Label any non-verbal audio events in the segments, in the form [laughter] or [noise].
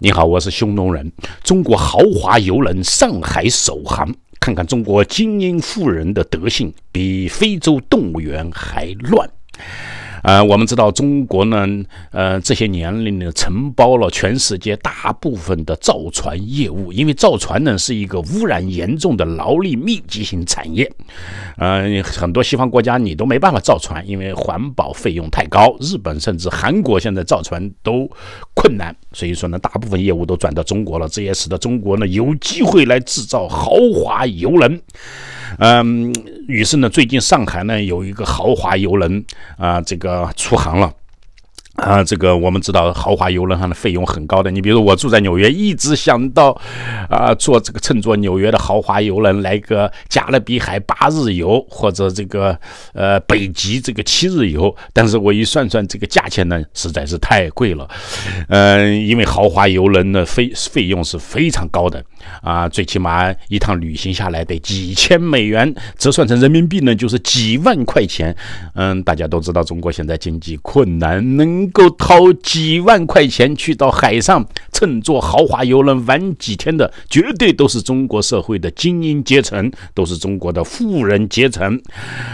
你好，我是匈奴人，中国豪华游轮上海首航，看看中国精英富人的德性，比非洲动物园还乱。呃，我们知道中国呢，呃，这些年里呢，承包了全世界大部分的造船业务。因为造船呢是一个污染严重的劳力密集型产业，呃，很多西方国家你都没办法造船，因为环保费用太高。日本甚至韩国现在造船都困难，所以说呢，大部分业务都转到中国了。这也使得中国呢有机会来制造豪华游轮。嗯，于是呢，最近上海呢有一个豪华游轮啊，这个。呃，出航了，啊，这个我们知道，豪华游轮上的费用很高的。你比如我住在纽约，一直想到，啊，坐这个乘坐纽约的豪华游轮来个加勒比海八日游，或者这个呃北极这个七日游。但是我一算算这个价钱呢，实在是太贵了，嗯，因为豪华游轮的费费用是非常高的。啊，最起码一趟旅行下来得几千美元，折算成人民币呢，就是几万块钱。嗯，大家都知道中国现在经济困难，能够掏几万块钱去到海上乘坐豪华游轮玩几天的，绝对都是中国社会的精英阶层，都是中国的富人阶层。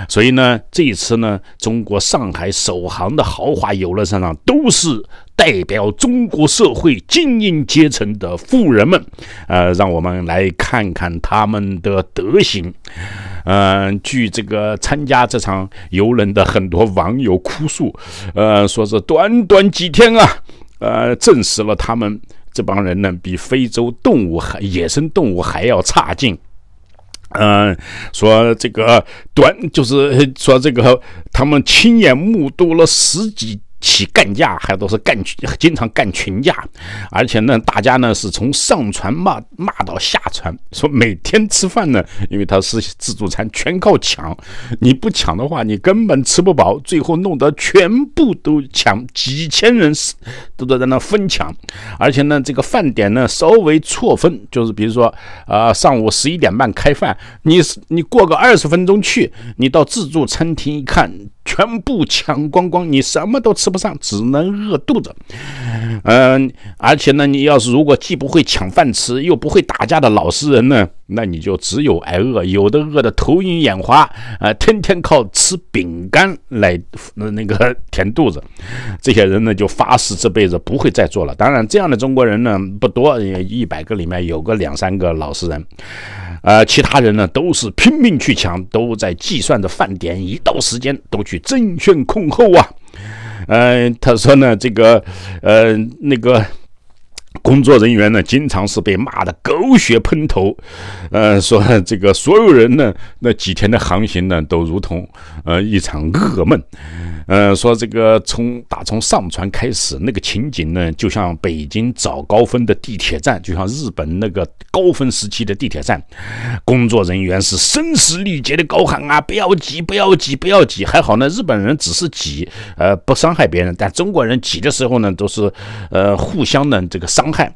所以呢，这一次呢，中国上海首航的豪华游轮上都是。代表中国社会精英阶层的富人们，呃，让我们来看看他们的德行。嗯，据这个参加这场游轮的很多网友哭诉，呃，说是短短几天啊，呃，证实了他们这帮人呢，比非洲动物、还野生动物还要差劲。嗯，说这个短就是说这个他们亲眼目睹了十几。起干架，还都是干群，经常干群架，而且呢，大家呢是从上船骂骂到下船，说每天吃饭呢，因为它是自助餐，全靠抢，你不抢的话，你根本吃不饱，最后弄得全部都抢，几千人是都在在那分抢，而且呢，这个饭点呢稍微错分，就是比如说啊，上午十一点半开饭，你你过个二十分钟去，你到自助餐厅一看。全部抢光光，你什么都吃不上，只能饿肚子。嗯，而且呢，你要是如果既不会抢饭吃，又不会打架的老实人呢，那你就只有挨饿，有的饿得头晕眼花啊，天天靠吃饼干来那个填肚子。这些人呢，就发誓这辈子不会再做了。当然，这样的中国人呢不多，一百个里面有个两三个老实人。呃，其他人呢都是拼命去抢，都在计算着饭点，一到时间都去争先恐后啊。嗯，他说呢，这个，呃，那个。工作人员呢，经常是被骂的狗血喷头，呃，说 [laughs] 这个所有人呢，那几天的航行呢，都如同，呃，一场噩梦，呃，说这个从打从上船开始，那个情景呢，就像北京早高峰的地铁站，就像日本那个高峰时期的地铁站，工作人员是声嘶力竭的高喊啊，不要挤，不要挤，不要挤，还好呢，日本人只是挤，呃，不伤害别人，但中国人挤的时候呢，都是，呃，互相呢这个伤。伤害，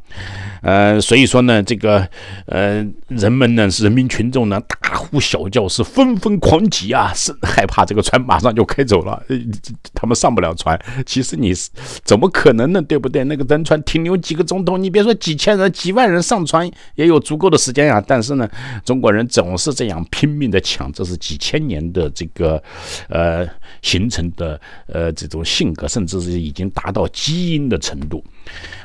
呃，所以说呢，这个，呃，人们呢是人民群众呢，大呼小叫，是纷纷狂挤啊，是害怕这个船马上就开走了，他们上不了船。其实你是怎么可能呢，对不对？那个人船停留几个钟头，你别说几千人、几万人上船也有足够的时间呀。但是呢，中国人总是这样拼命的抢，这是几千年的这个，呃，形成的呃这种性格，甚至是已经达到基因的程度。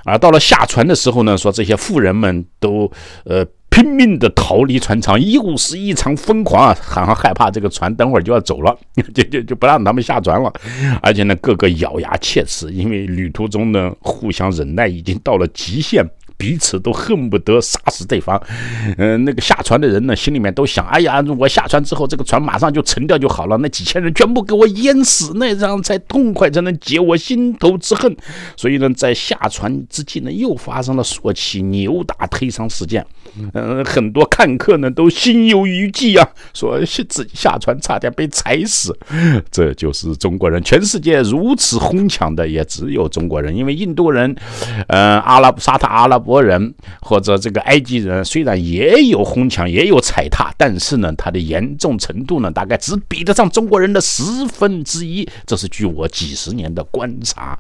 而到了夏。船的时候呢，说这些富人们都，呃，拼命的逃离船舱，又是异常疯狂啊！好像害怕这个船等会儿就要走了，[laughs] 就就就不让他们下船了，而且呢，个个咬牙切齿，因为旅途中呢，互相忍耐已经到了极限。彼此都恨不得杀死对方，嗯，那个下船的人呢，心里面都想：哎呀，我下船之后，这个船马上就沉掉就好了，那几千人全部给我淹死，那样才痛快，才能解我心头之恨。所以呢，在下船之际呢，又发生了说起扭打推搡事件。嗯，很多看客呢都心有余悸啊，说是自下船差点被踩死。这就是中国人，全世界如此哄抢的也只有中国人，因为印度人，嗯，阿拉伯、沙特、阿拉伯。国人或者这个埃及人虽然也有哄抢，也有踩踏，但是呢，它的严重程度呢，大概只比得上中国人的十分之一。这是据我几十年的观察。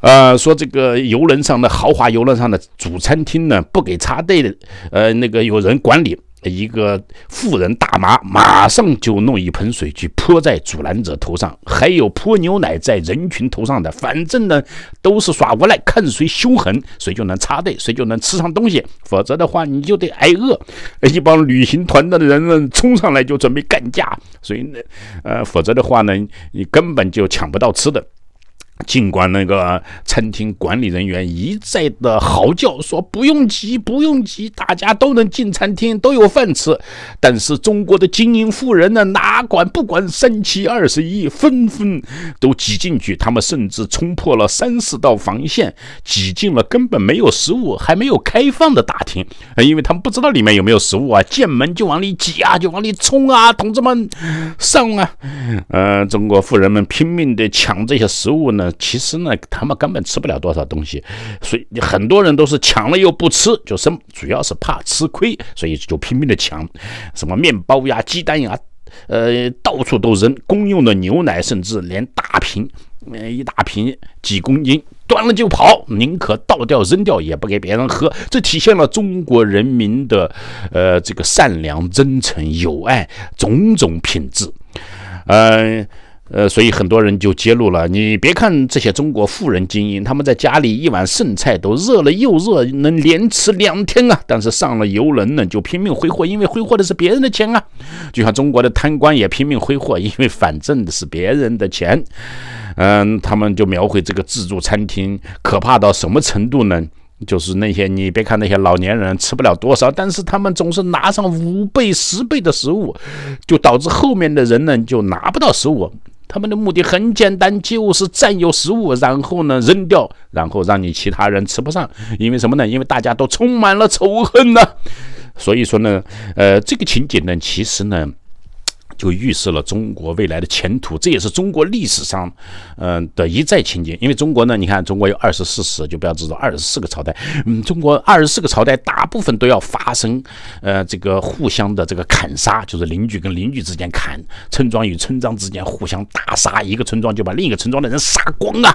呃，说这个游轮上的豪华游轮上的主餐厅呢，不给插队的，呃，那个有人管理。一个富人大妈马上就弄一盆水去泼在阻拦者头上，还有泼牛奶在人群头上的，反正呢都是耍无赖，看谁凶狠谁就能插队，谁就能吃上东西，否则的话你就得挨饿。一帮旅行团的人冲上来就准备干架，所以呢，呃，否则的话呢，你根本就抢不到吃的。尽管那个餐厅管理人员一再的嚎叫说不用急不用急，大家都能进餐厅都有饭吃，但是中国的精英富人呢哪管不管三七二十一，纷纷都挤进去，他们甚至冲破了三四道防线，挤进了根本没有食物还没有开放的大厅，因为他们不知道里面有没有食物啊，见门就往里挤啊，就往里冲啊，同志们上啊！呃，中国富人们拼命的抢这些食物呢。其实呢，他们根本吃不了多少东西，所以很多人都是抢了又不吃，就生主要是怕吃亏，所以就拼命的抢，什么面包呀、鸡蛋呀，呃，到处都扔。公用的牛奶，甚至连大瓶，一大瓶几公斤，端了就跑，宁可倒掉扔掉，也不给别人喝。这体现了中国人民的呃这个善良、真诚、友爱种种品质，嗯。呃，所以很多人就揭露了。你别看这些中国富人精英，他们在家里一碗剩菜都热了又热，能连吃两天啊。但是上了游轮呢，就拼命挥霍，因为挥霍的是别人的钱啊。就像中国的贪官也拼命挥霍，因为反正的是别人的钱。嗯，他们就描绘这个自助餐厅可怕到什么程度呢？就是那些你别看那些老年人吃不了多少，但是他们总是拿上五倍、十倍的食物，就导致后面的人呢就拿不到食物。他们的目的很简单，就是占有食物，然后呢扔掉，然后让你其他人吃不上。因为什么呢？因为大家都充满了仇恨呢。所以说呢，呃，这个情景呢，其实呢。就预示了中国未来的前途，这也是中国历史上，嗯的一再情景。因为中国呢，你看中国有二十四史，就不要知道二十四个朝代，嗯，中国二十四个朝代大部分都要发生，呃，这个互相的这个砍杀，就是邻居跟邻居之间砍，村庄与村庄之间互相大杀，一个村庄就把另一个村庄的人杀光啊，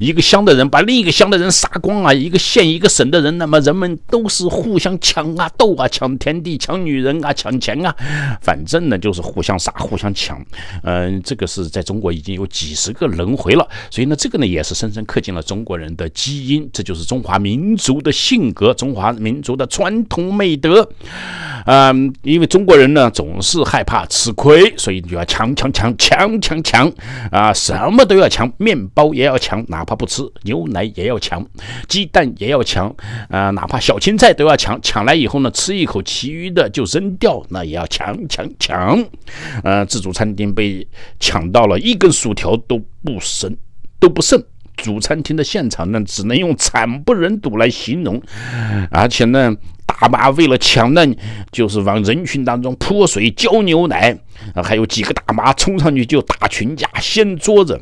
一个乡的人把另一个乡的人杀光啊，一个县一个省的人，那么人们都是互相抢啊、斗啊、抢田地、抢女人啊、抢钱啊，反正呢就是互相。啥互相抢，嗯，这个是在中国已经有几十个轮回了，所以呢，这个呢也是深深刻进了中国人的基因，这就是中华民族的性格，中华民族的传统美德。嗯，因为中国人呢总是害怕吃亏，所以就要强强强强强强啊，什么都要强，面包也要强，哪怕不吃牛奶也要强，鸡蛋也要强啊，哪怕小青菜都要强，抢来以后呢，吃一口，其余的就扔掉，那也要强强强。呃，自助餐厅被抢到了一根薯条都不剩，都不剩。主餐厅的现场呢，只能用惨不忍睹来形容。而且呢，大妈为了抢，呢，就是往人群当中泼水、浇牛奶，还有几个大妈冲上去就打群架、掀桌子。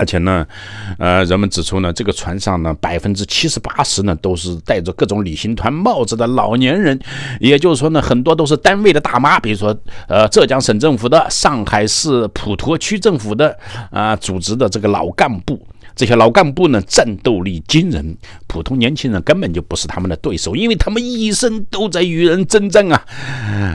而且呢，呃，人们指出呢，这个船上呢，百分之七十八十呢，都是戴着各种旅行团帽子的老年人，也就是说呢，很多都是单位的大妈，比如说，呃，浙江省政府的，上海市普陀区政府的，啊，组织的这个老干部。这些老干部呢，战斗力惊人，普通年轻人根本就不是他们的对手，因为他们一生都在与人征战啊。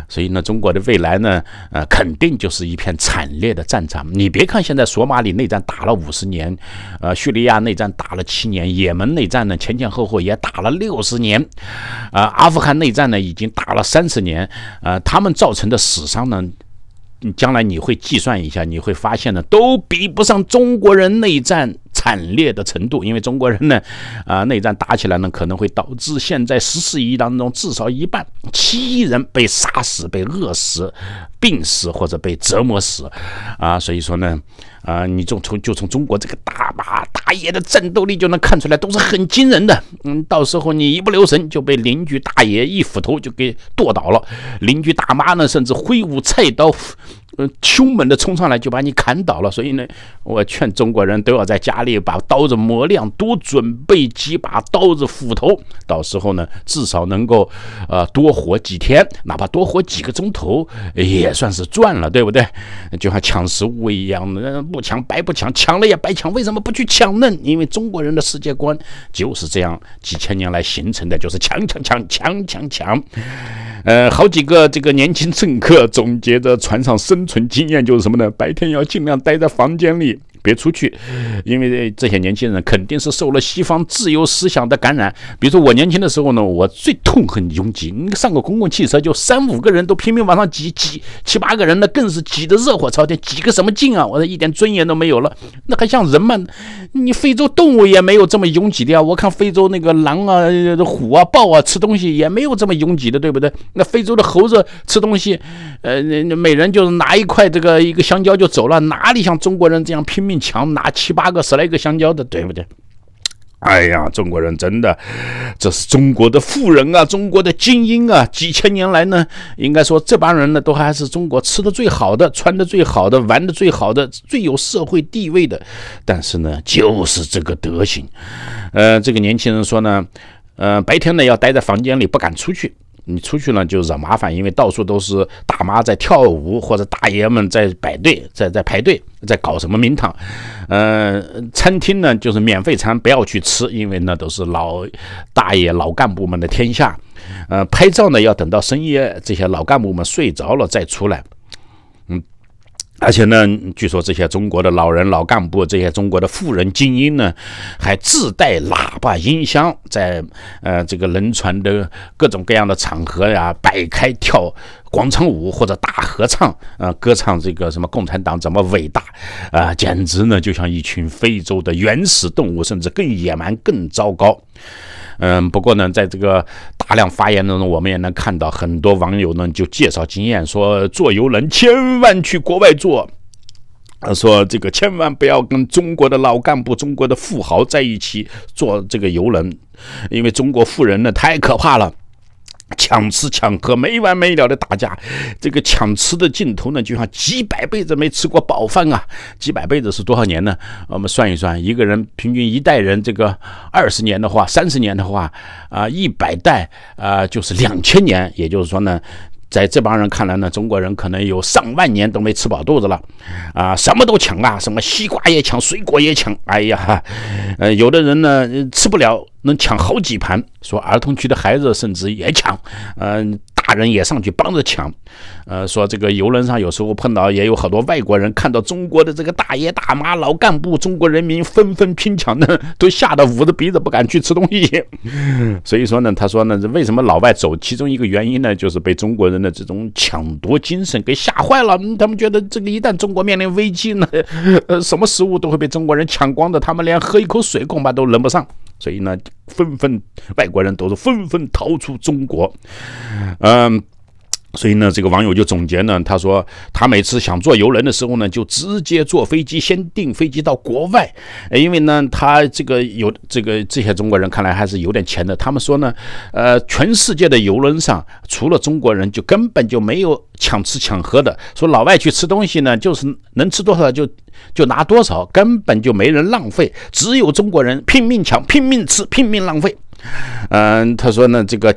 所以呢，中国的未来呢，呃，肯定就是一片惨烈的战场。你别看现在索马里内战打了五十年，呃，叙利亚内战打了七年，也门内战呢前前后后也打了六十年，呃，阿富汗内战呢已经打了三十年，呃，他们造成的死伤呢，将来你会计算一下，你会发现呢，都比不上中国人内战。惨烈的程度，因为中国人呢，啊，内战打起来呢，可能会导致现在十四亿当中至少一半七亿人被杀死、被饿死、病死或者被折磨死，啊，所以说呢，啊，你就从就从中国这个大妈大爷的战斗力就能看出来，都是很惊人的。嗯，到时候你一不留神就被邻居大爷一斧头就给剁倒了，邻居大妈呢甚至挥舞菜刀。呃，凶猛的冲上来就把你砍倒了。所以呢，我劝中国人都要在家里把刀子磨亮，多准备几把刀子斧头，到时候呢，至少能够，呃，多活几天，哪怕多活几个钟头，也算是赚了，对不对？就像抢食物一样，不抢白不抢，抢了也白抢，为什么不去抢呢？因为中国人的世界观就是这样，几千年来形成的就是抢抢抢抢抢抢。呃，好几个这个年轻乘客总结着船上生。存经验就是什么呢？白天要尽量待在房间里。别出去，因为这些年轻人肯定是受了西方自由思想的感染。比如说我年轻的时候呢，我最痛恨拥挤，你上个公共汽车就三五个人都拼命往上挤，挤七八个人那更是挤得热火朝天，挤个什么劲啊！我一点尊严都没有了，那还像人吗？你非洲动物也没有这么拥挤的呀。我看非洲那个狼啊、虎啊、豹啊吃东西也没有这么拥挤的，对不对？那非洲的猴子吃东西，呃，每人就是拿一块这个一个香蕉就走了，哪里像中国人这样拼命？强拿七八个、十来个香蕉的，对不对？哎呀，中国人真的，这是中国的富人啊，中国的精英啊！几千年来呢，应该说这帮人呢，都还是中国吃的最好的、穿的最好的、玩的最好的、最有社会地位的。但是呢，就是这个德行。呃，这个年轻人说呢，呃，白天呢要待在房间里，不敢出去。你出去呢就惹麻烦，因为到处都是大妈在跳舞，或者大爷们在摆队、在在排队、在搞什么名堂。嗯，餐厅呢就是免费餐，不要去吃，因为那都是老大爷、老干部们的天下。呃，拍照呢要等到深夜，这些老干部们睡着了再出来。而且呢，据说这些中国的老人、老干部，这些中国的富人精英呢，还自带喇叭、音箱，在呃这个轮船的各种各样的场合呀，摆开跳广场舞或者大合唱，啊，歌唱这个什么共产党怎么伟大啊，简直呢就像一群非洲的原始动物，甚至更野蛮、更糟糕。嗯，不过呢，在这个大量发言当中，我们也能看到很多网友呢就介绍经验，说坐游轮千万去国外坐，说这个千万不要跟中国的老干部、中国的富豪在一起坐这个游轮，因为中国富人呢太可怕了。抢吃抢喝没完没了的打架，这个抢吃的劲头呢，就像几百辈子没吃过饱饭啊！几百辈子是多少年呢？我们算一算，一个人平均一代人这个二十年的话，三十年的话，啊，一百代啊，就是两千年，也就是说呢。在这帮人看来呢，中国人可能有上万年都没吃饱肚子了，啊，什么都抢啊，什么西瓜也抢，水果也抢，哎呀，[laughs] 呃，有的人呢吃不了，能抢好几盘，说儿童区的孩子甚至也抢，嗯。大人也上去帮着抢，呃，说这个游轮上有时候碰到也有好多外国人，看到中国的这个大爷大妈、老干部、中国人民纷纷拼抢的，都吓得捂着鼻子不敢去吃东西。[laughs] 所以说呢，他说呢，为什么老外走？其中一个原因呢，就是被中国人的这种抢夺精神给吓坏了。他们觉得这个一旦中国面临危机呢，呃，什么食物都会被中国人抢光的，他们连喝一口水恐怕都轮不上。所以呢，纷纷外国人都是纷纷逃出中国，嗯。所以呢，这个网友就总结呢，他说他每次想坐游轮的时候呢，就直接坐飞机，先订飞机到国外，因为呢，他这个有这个这些中国人看来还是有点钱的。他们说呢，呃，全世界的游轮上除了中国人，就根本就没有抢吃抢喝的。说老外去吃东西呢，就是能吃多少就就拿多少，根本就没人浪费。只有中国人拼命抢、拼命吃、拼命浪费。嗯，他说呢，这个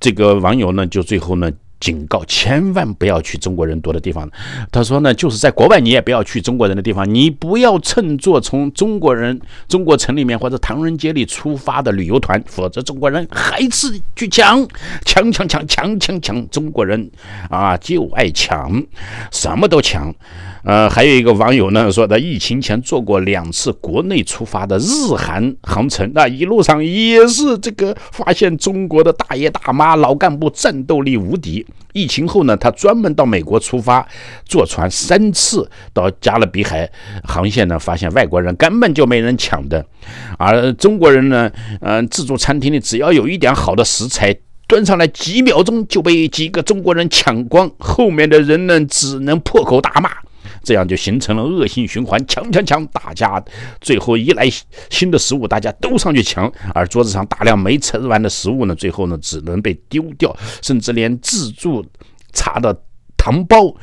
这个网友呢，就最后呢。警告，千万不要去中国人多的地方。他说呢，就是在国外你也不要去中国人的地方，你不要乘坐从中国人、中国城里面或者唐人街里出发的旅游团，否则中国人还是去抢抢抢抢抢抢！抢，中国人啊，就爱抢，什么都抢。呃，还有一个网友呢说，他疫情前做过两次国内出发的日韩航程，那一路上也是这个发现中国的大爷大妈、老干部战斗力无敌。疫情后呢，他专门到美国出发，坐船三次到加勒比海航线呢，发现外国人根本就没人抢的，而中国人呢，嗯，自助餐厅里只要有一点好的食材，端上来几秒钟就被几个中国人抢光，后面的人呢只能破口大骂。这样就形成了恶性循环，抢抢抢！大家最后一来新的食物，大家都上去抢，而桌子上大量没吃完的食物呢，最后呢只能被丢掉，甚至连自助茶的糖包、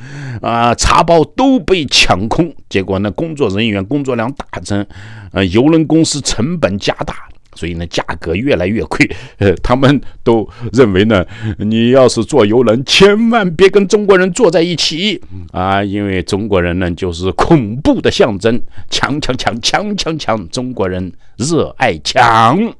啊茶包都被抢空，结果呢工作人员工作量大增，呃游轮公司成本加大。所以呢，价格越来越贵。呃，[laughs] 他们都认为呢，你要是坐游轮，千万别跟中国人坐在一起啊，因为中国人呢就是恐怖的象征，强强强强强强，中国人热爱强。